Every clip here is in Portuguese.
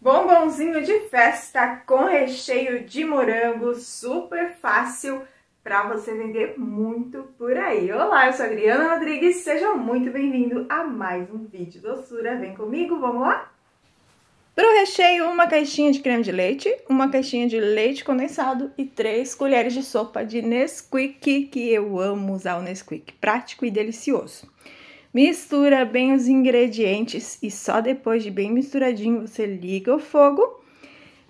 Bombonzinho de festa com recheio de morango, super fácil para você vender muito por aí. Olá, eu sou Adriana Rodrigues, seja muito bem-vindo a mais um vídeo doçura. Vem comigo, vamos lá? Para o recheio, uma caixinha de creme de leite, uma caixinha de leite condensado e três colheres de sopa de Nesquik, que eu amo usar o Nesquik, prático e delicioso. Mistura bem os ingredientes e só depois de bem misturadinho você liga o fogo.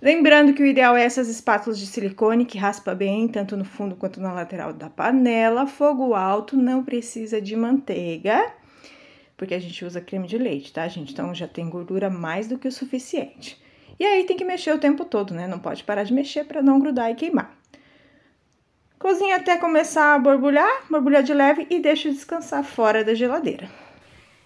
Lembrando que o ideal é essas espátulas de silicone que raspa bem, tanto no fundo quanto na lateral da panela. Fogo alto, não precisa de manteiga, porque a gente usa creme de leite, tá, gente? Então já tem gordura mais do que o suficiente. E aí tem que mexer o tempo todo, né? Não pode parar de mexer para não grudar e queimar. Cozinha até começar a borbulhar, borbulhar de leve e deixa descansar fora da geladeira.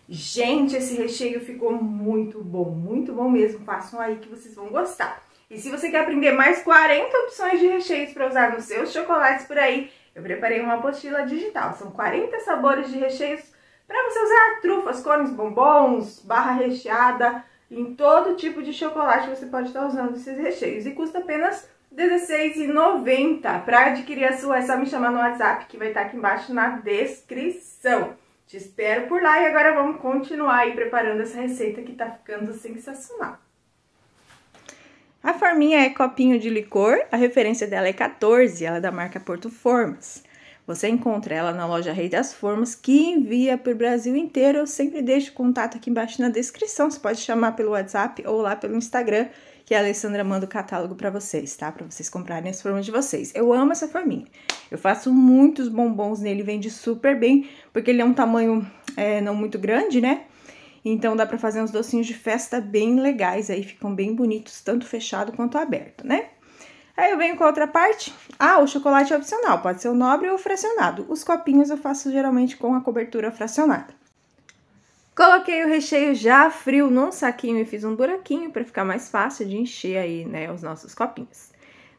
Gente, esse recheio ficou muito bom, muito bom mesmo. Façam aí que vocês vão gostar. E se você quer aprender mais 40 opções de recheios para usar nos seus chocolates por aí, eu preparei uma apostila digital. São 40 sabores de recheios para você usar trufas, cones, bombons, barra recheada, em todo tipo de chocolate você pode estar usando esses recheios. E custa apenas R$16,90. Para adquirir a sua é só me chamar no WhatsApp que vai estar tá aqui embaixo na descrição. Te espero por lá e agora vamos continuar aí preparando essa receita que tá ficando sensacional. A forminha é copinho de licor, a referência dela é 14, ela é da marca Porto Formas. Você encontra ela na loja Rei das Formas, que envia para o Brasil inteiro. Eu sempre deixo o contato aqui embaixo na descrição. Você pode chamar pelo WhatsApp ou lá pelo Instagram que a Alessandra manda o catálogo para vocês, tá? Para vocês comprarem as formas de vocês. Eu amo essa forminha. Eu faço muitos bombons nele, vende super bem, porque ele é um tamanho é, não muito grande, né? Então dá para fazer uns docinhos de festa bem legais aí, ficam bem bonitos, tanto fechado quanto aberto, né? Aí eu venho com a outra parte. Ah, o chocolate é opcional, pode ser o nobre ou o fracionado. Os copinhos eu faço geralmente com a cobertura fracionada. Coloquei o recheio já frio num saquinho e fiz um buraquinho para ficar mais fácil de encher aí, né, os nossos copinhos.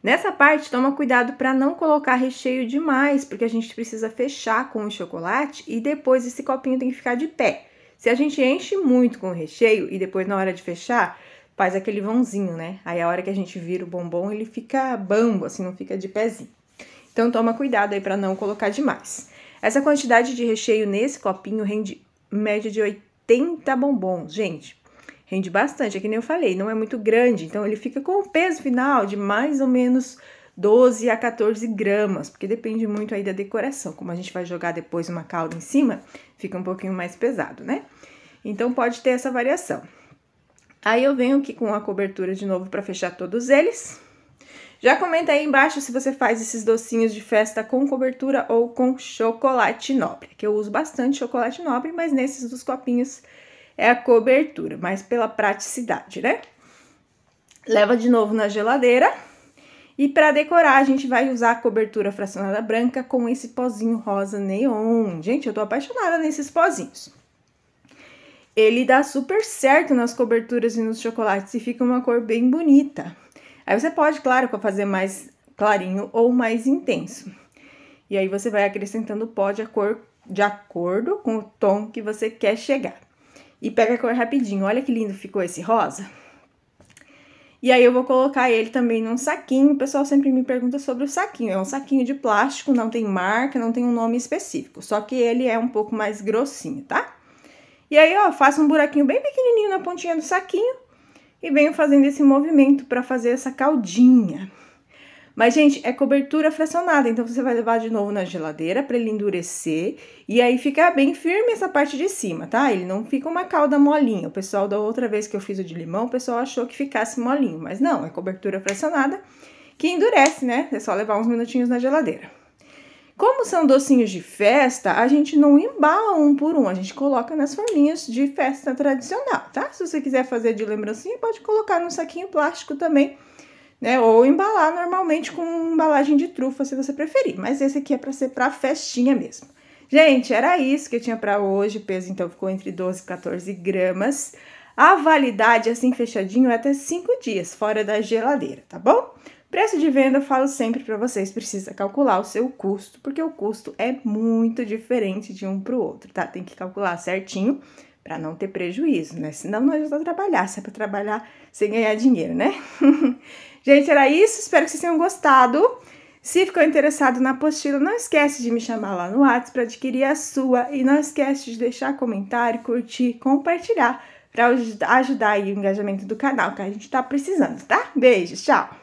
Nessa parte, toma cuidado para não colocar recheio demais, porque a gente precisa fechar com o chocolate e depois esse copinho tem que ficar de pé. Se a gente enche muito com o recheio e depois na hora de fechar, faz aquele vãozinho, né? Aí a hora que a gente vira o bombom, ele fica bambo, assim, não fica de pezinho. Então toma cuidado aí para não colocar demais. Essa quantidade de recheio nesse copinho rende média de 80 bombons. Gente, rende bastante, é que nem eu falei, não é muito grande, então ele fica com o peso final de mais ou menos 12 a 14 gramas, porque depende muito aí da decoração. Como a gente vai jogar depois uma calda em cima, fica um pouquinho mais pesado, né? Então pode ter essa variação. Aí eu venho aqui com a cobertura de novo para fechar todos eles. Já comenta aí embaixo se você faz esses docinhos de festa com cobertura ou com chocolate nobre, que eu uso bastante chocolate nobre, mas nesses dos copinhos é a cobertura, mas pela praticidade, né? Leva de novo na geladeira. E para decorar, a gente vai usar a cobertura fracionada branca com esse pozinho rosa neon. Gente, eu tô apaixonada nesses pozinhos. Ele dá super certo nas coberturas e nos chocolates e fica uma cor bem bonita. Aí você pode, claro, fazer mais clarinho ou mais intenso. E aí você vai acrescentando pó de, acor de acordo com o tom que você quer chegar. E pega a cor rapidinho. Olha que lindo ficou esse rosa. E aí eu vou colocar ele também num saquinho. O pessoal sempre me pergunta sobre o saquinho. É um saquinho de plástico, não tem marca, não tem um nome específico. Só que ele é um pouco mais grossinho, tá? E aí, ó, faço um buraquinho bem pequenininho na pontinha do saquinho e venho fazendo esse movimento para fazer essa caldinha. Mas, gente, é cobertura fracionada, então você vai levar de novo na geladeira para ele endurecer e aí ficar bem firme essa parte de cima, tá? Ele não fica uma calda molinha. O pessoal da outra vez que eu fiz o de limão, o pessoal achou que ficasse molinho, mas não, é cobertura fracionada que endurece, né? É só levar uns minutinhos na geladeira. Como são docinhos de festa, a gente não embala um por um, a gente coloca nas forminhas de festa tradicional, tá? Se você quiser fazer de lembrancinha, pode colocar num saquinho plástico também, né? Ou embalar normalmente com embalagem de trufa, se você preferir. Mas esse aqui é para ser para festinha mesmo. Gente, era isso que eu tinha para hoje. O peso então ficou entre 12 e 14 gramas. A validade assim fechadinho é até 5 dias fora da geladeira, tá bom? Preço de venda eu falo sempre para vocês, precisa calcular o seu custo, porque o custo é muito diferente de um para o outro, tá? Tem que calcular certinho para não ter prejuízo, né? Senão não adianta trabalhar, se é para trabalhar sem ganhar dinheiro, né? Gente, era isso, espero que vocês tenham gostado. Se ficou interessado na apostila, não esquece de me chamar lá no WhatsApp para adquirir a sua e não esquece de deixar comentário, curtir, compartilhar para ajudar o engajamento do canal, que a gente está precisando, tá? Beijos, tchau!